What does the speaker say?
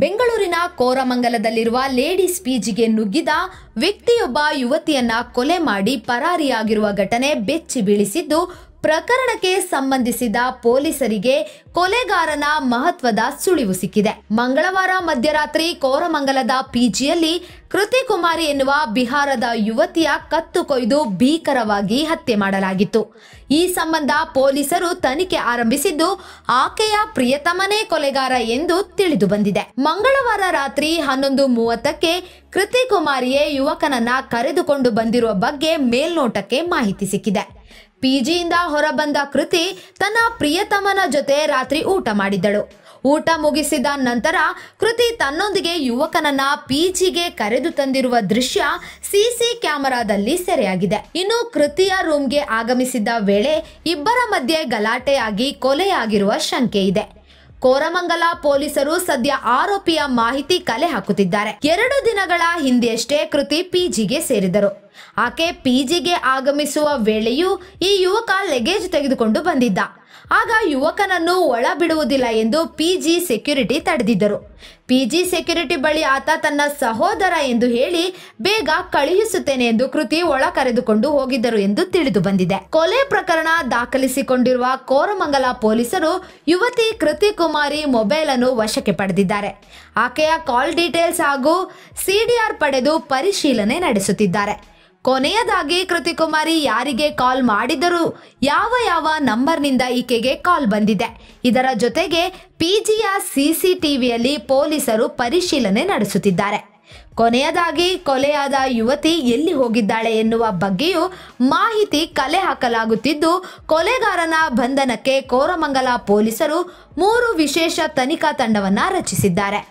ಬೆಂಗಳೂರಿನ ಕೋರಮಂಗಲದಲ್ಲಿರುವ ಲೇಡೀಸ್ ಪೀಜಿಗೆ ನುಗ್ಗಿದ ವ್ಯಕ್ತಿಯೊಬ್ಬ ಯುವತಿಯನ್ನ ಕೊಲೆ ಮಾಡಿ ಪರಾರಿಯಾಗಿರುವ ಘಟನೆ ಬೆಚ್ಚಿ ಬೀಳಿಸಿದ್ದು ಪ್ರಕರಣಕ್ಕೆ ಸಂಬಂಧಿಸಿದ ಪೊಲೀಸರಿಗೆ ಕೊಲೆಗಾರನ ಮಹತ್ವದ ಸುಳಿವು ಸಿಕ್ಕಿದೆ ಮಂಗಳವಾರ ಮಧ್ಯರಾತ್ರಿ ಕೋರಮಂಗಲದ ಪಿಜಿಯಲ್ಲಿ ಕೃತಿ ಕುಮಾರಿ ಎನ್ನುವ ಬಿಹಾರದ ಯುವತಿಯ ಕತ್ತು ಕೊಯ್ದು ಭೀಕರವಾಗಿ ಹತ್ಯೆ ಮಾಡಲಾಗಿತ್ತು ಈ ಸಂಬಂಧ ಪೊಲೀಸರು ತನಿಖೆ ಆರಂಭಿಸಿದ್ದು ಆಕೆಯ ಪ್ರಿಯತಮನೇ ಕೊಲೆಗಾರ ಎಂದು ತಿಳಿದು ಬಂದಿದೆ ಮಂಗಳವಾರ ರಾತ್ರಿ ಹನ್ನೊಂದು ಮೂವತ್ತಕ್ಕೆ ಕೃತಿ ಕುಮಾರಿಯೇ ಯುವಕನನ್ನ ಕರೆದುಕೊಂಡು ಬಂದಿರುವ ಬಗ್ಗೆ ಮೇಲ್ನೋಟಕ್ಕೆ ಮಾಹಿತಿ ಸಿಕ್ಕಿದೆ ಪಿಜಿಯಿಂದ ಹೊರಬಂದ ಕೃತಿ ತನ್ನ ಪ್ರಿಯತಮನ ಜೊತೆ ರಾತ್ರಿ ಊಟ ಮಾಡಿದ್ದಳು ಊಟ ಮುಗಿಸಿದ ನಂತರ ಕೃತಿ ತನ್ನೊಂದಿಗೆ ಯುವಕನನ್ನ ಪಿಜಿಗೆ ಕರೆದು ತಂದಿರುವ ದೃಶ್ಯ ಸಿಸಿ ಕ್ಯಾಮೆರಾದಲ್ಲಿ ಸೆರೆಯಾಗಿದೆ ಇನ್ನು ಕೃತಿಯ ರೂಮ್ಗೆ ಆಗಮಿಸಿದ್ದ ವೇಳೆ ಇಬ್ಬರ ಮಧ್ಯೆ ಗಲಾಟೆಯಾಗಿ ಕೊಲೆಯಾಗಿರುವ ಶಂಕೆ ಇದೆ ಕೋರಮಂಗಲ ಪೊಲೀಸರು ಸದ್ಯ ಆರೋಪಿಯ ಮಾಹಿತಿ ಕಲೆ ಹಾಕುತ್ತಿದ್ದಾರೆ ಎರಡು ದಿನಗಳ ಹಿಂದೆಯಷ್ಟೇ ಕೃತಿ ಪಿಜಿಗೆ ಸೇರಿದರು ಆಕೆ ಪಿಜಿಗೆ ಆಗಮಿಸುವ ವೇಳೆಯೂ ಈ ಯುವಕ ಲಗೇಜ್ ತೆಗೆದುಕೊಂಡು ಬಂದಿದ್ದ ಆಗ ಯುವಕನನ್ನು ಒಳ ಬಿಡುವುದಿಲ್ಲ ಎಂದು ಪಿಜಿ ಸೆಕ್ಯೂರಿಟಿ ತಡೆದಿದ್ದರು ಪಿಜಿ ಸೆಕ್ಯೂರಿಟಿ ಬಳಿ ಆತ ತನ್ನ ಸಹೋದರ ಎಂದು ಹೇಳಿ ಬೇಗ ಕಳುಹಿಸುತ್ತೇನೆ ಎಂದು ಕೃತಿ ಒಳ ಕರೆದುಕೊಂಡು ಹೋಗಿದ್ದರು ಎಂದು ತಿಳಿದು ಬಂದಿದೆ ಕೊಲೆ ಪ್ರಕರಣ ದಾಖಲಿಸಿಕೊಂಡಿರುವ ಕೋರಮಂಗಲ ಪೊಲೀಸರು ಯುವತಿ ಕೃತಿ ಕುಮಾರಿ ಮೊಬೈಲ್ ಅನ್ನು ವಶಕ್ಕೆ ಪಡೆದಿದ್ದಾರೆ ಆಕೆಯ ಕಾಲ್ ಡೀಟೇಲ್ಸ್ ಹಾಗೂ ಸಿಡಿಆರ್ ಪಡೆದು ಪರಿಶೀಲನೆ ನಡೆಸುತ್ತಿದ್ದಾರೆ ಕೊನೆಯದಾಗಿ ಕೃತಿಕುಮಾರಿ ಯಾರಿಗೆ ಕಾಲ್ ಮಾಡಿದರೂ ಯಾವ ಯಾವ ನಂಬರ್ನಿಂದ ಈಕೆಗೆ ಕಾಲ್ ಬಂದಿದೆ ಇದರ ಜೊತೆಗೆ ಪಿಜಿಯ ಸಿಸಿ ಟಿವಿಯಲ್ಲಿ ಪೊಲೀಸರು ಪರಿಶೀಲನೆ ನಡೆಸುತ್ತಿದ್ದಾರೆ ಕೊನೆಯದಾಗಿ ಕೊಲೆಯಾದ ಯುವತಿ ಎಲ್ಲಿ ಹೋಗಿದ್ದಾಳೆ ಎನ್ನುವ ಬಗ್ಗೆಯೂ ಮಾಹಿತಿ ಕಲೆ ಹಾಕಲಾಗುತ್ತಿದ್ದು ಕೊಲೆಗಾರನ ಬಂಧನಕ್ಕೆ ಕೋರಮಂಗಲ ಪೊಲೀಸರು ಮೂರು ವಿಶೇಷ ತನಿಖಾ ತಂಡವನ್ನು ರಚಿಸಿದ್ದಾರೆ